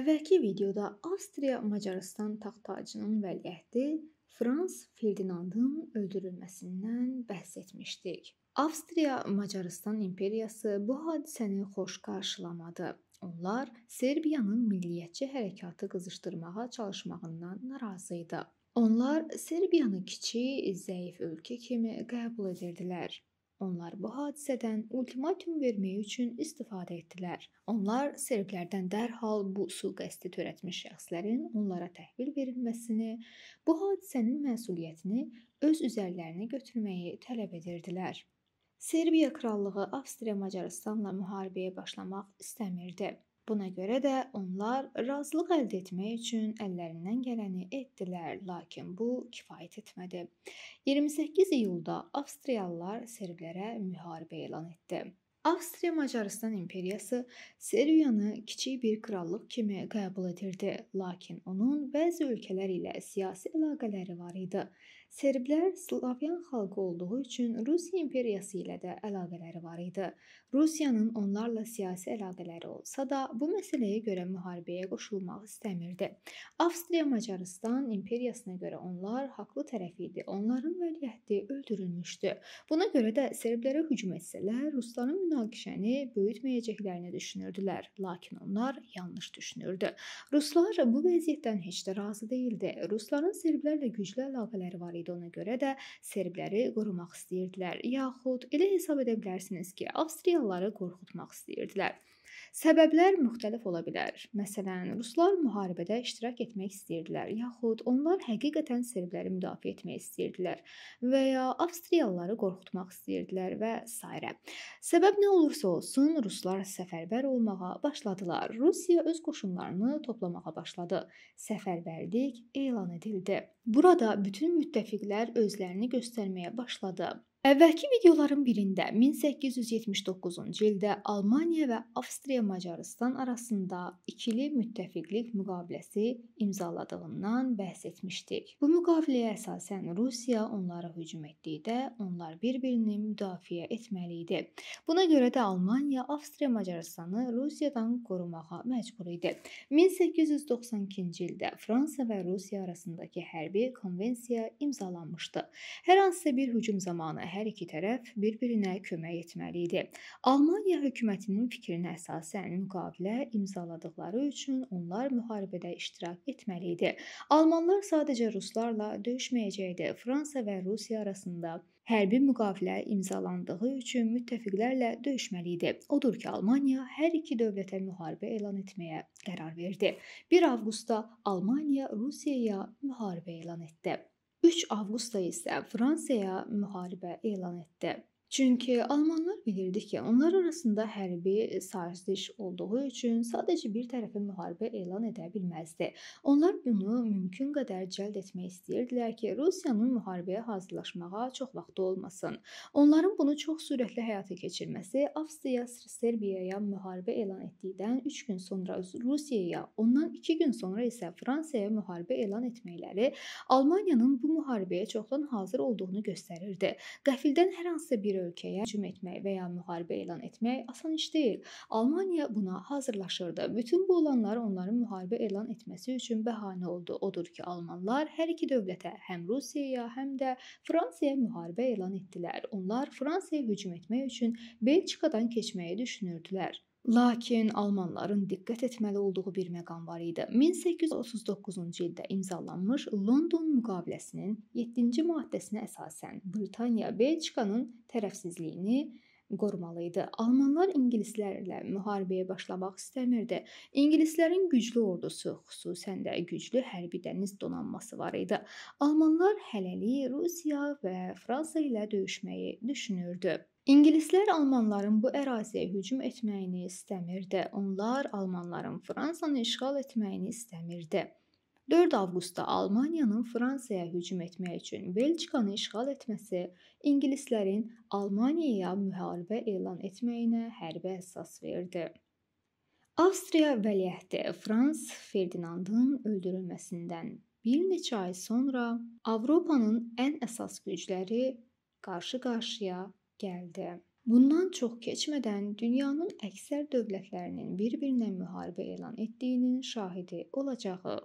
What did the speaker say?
Əvvəlki videoda Avstriya-Macarıstan taxt-tacının vəliəhdi Frans Ferdinandın öldürülməsindən bəhs etmişdik. Avstriya-Macarıstan imperiyası bu hadisəni xoş qarşılamadı. Onlar Serbiyanın milliyyətçi hərəkatı qızışdırmağa çalışmağından narazı idi. Onlar Serbiyanı kiçik, zəif ölkə kimi qəbul edirdilər. Onlar bu hadisədən ultimatum vermək üçün istifadə etdilər. Onlar serblərdən dərhal bu sui-qəsdi törətmiş şəxslərin onlara təhvil verilməsini, bu hadisənin məsuliyyətini öz üzərlərinə götürməyi tələb edirdilər. Serbiya krallığı Avstriya Macarıstanla müharibəyə başlamaq istəmirdi. Buna görə də onlar razılıq əldə etmək üçün əllərindən gələni etdilər, lakin bu kifayət etmədi. 28 iyulda Avstriyalılar serblərə müharibə elan etdi. Avstriya Macarıstan imperiyası Serbiyanı kiçik bir krallıq kimi qəbul edirdi, lakin onun bəzi ölkələr ilə siyasi əlaqələri var idi. Serblər Slavyan xalqı olduğu üçün Rusiya imperiyası ilə də əlaqələri var idi. Rusiyanın onlarla siyasi əlaqələri olsa da, bu məsələyə görə müharibəyə qoşulmaq istəmirdi. Avstriya Macarıstan imperiyasına görə onlar haqlı tərəf idi. Onların vəliəhdi öldürülmüşdü. Buna görə də serblərə hücum etsələr, rusların münaqişəni böyütməyəcəklərini düşünürdülər. Lakin onlar yanlış düşünürdü. Ruslar bu vəziyyətdən heç də razı değildi. Rusların serblərlə güclü əlaqələri var idi idi. Ona görə də serbləri qorumaq istəyirdilər. Yaxud elə hesab edə bilərsiniz ki, Avstriyalıları qorxutmaq istəyirdilər. Səbəblər müxtəlif ola bilər. Məsələn, ruslar müharibədə iştirak etmək istəyirdilər, yaxud onlar həqiqətən serbləri müdafiə etmək istəyirdilər və ya avstriyalıları qorxutmaq istəyirdilər və s. Səbəb nə olursa olsun, ruslar səfərbər olmağa başladılar. Rusiya öz qoşunlarını toplamağa başladı. Səfərbərlik elan edildi. Burada bütün müttəfiqlər özlərini göstərməyə başladı. Əvvəlki videoların birində 1879-cu ildə Almaniya və Avstriya Macarıstan arasında ikili müttəfiqlik müqaviləsi imzaladığından bəhs etmişdik. Bu müqaviləyə əsasən Rusiya onlara hücum etdikdə onlar bir-birini müdafiə etməli idi. Buna görə də Almaniya Avstriya Macarıstanı Rusiyadan qorumağa məcbur idi. 1892-ci ildə Fransa və Rusiya arasındakı hərbi konvensiya imzalanmışdı. Hər hansısa bir hücum zamanı hər iki tərəf bir-birinə kömək etməli idi. Almaniya hökumətinin fikrinə əsasən müqavilə imzaladıqları üçün onlar müharibədə iştirak etməli idi. Almanlar sadəcə ruslarla döyüşməyəcəkdi. Fransa və Rusiya arasında hərbi müqavilə imzalandığı üçün müttəfiqlərlə döyüşməli idi. Odur ki, Almaniya hər iki dövlətə müharibə elan etməyə qərar verdi. 1 avqustda Almaniya Rusiyaya müharibə elan etdi. 3 avqusta isə Fransaya müharibə elan etdi. Çünki Almanlar bilirdi ki, onlar arasında hərbi e, saziş olduğu üçün sadəcə bir tərəfə müharibə elan edə bilməzdi. Onlar bunu mümkün qədər cəlb etmək istəyirdilər ki, Rusiyanın müharibəyə hazırlaşmağa çox vaxtı olmasın. Onların bunu çox sürətli həyata keçirməsi Avstriya Serbiyaya müharibə elan etdikdən 3 gün sonra Rusiyaya, ondan 2 gün sonra isə Fransaya müharibə elan etməkləri Almaniyanın bu müharibəyə çoxdan hazır olduğunu göstərirdi. Qəfildən hər hansı bir bir ölkəyə hücum etmək və ya müharibə elan etmək asan iş deyil. Almaniya buna hazırlaşırdı. Bütün bu olanlar onların müharibə elan etməsi üçün bəhanə oldu. Odur ki, Almanlar hər iki dövlətə, həm Rusiyaya, həm də Fransaya müharibə elan etdilər. Onlar Fransaya hücum etmək üçün Belçikadan keçməyi düşünürdülər. Lakin almanların diqqət etməli olduğu bir məqam var idi. 1839-cu ildə imzalanmış London müqaviləsinin 7-ci maddəsinə əsasən Britaniya Belçikanın tərəfsizliyini qorumalı idi. Almanlar ingilislərlə müharibəyə başlamaq istəmirdi. İngilislərin güclü ordusu, xüsusən də güclü hərbi dəniz donanması var idi. Almanlar hələlik Rusiya və Fransa ilə döyüşməyi düşünürdü. İngilislər almanların bu əraziyə hücum etməyini istəmirdi. Onlar almanların Fransanı işğal etməyini istəmirdi. 4 avqustda Almaniyanın Fransaya hücum etmək üçün Belçikanı işğal etməsi ingilislərin Almaniyaya müharibə elan etməyinə hərbi əsas verdi. Avstriya vəliəhdi Frans Ferdinandın öldürülməsindən bir neçə ay sonra Avropanın ən əsas gücləri qarşı-qarşıya gəldi. Bundan çox keçmədən dünyanın əksər dövlətlərinin bir-birinə müharibə elan etdiyinin şahidi olacağı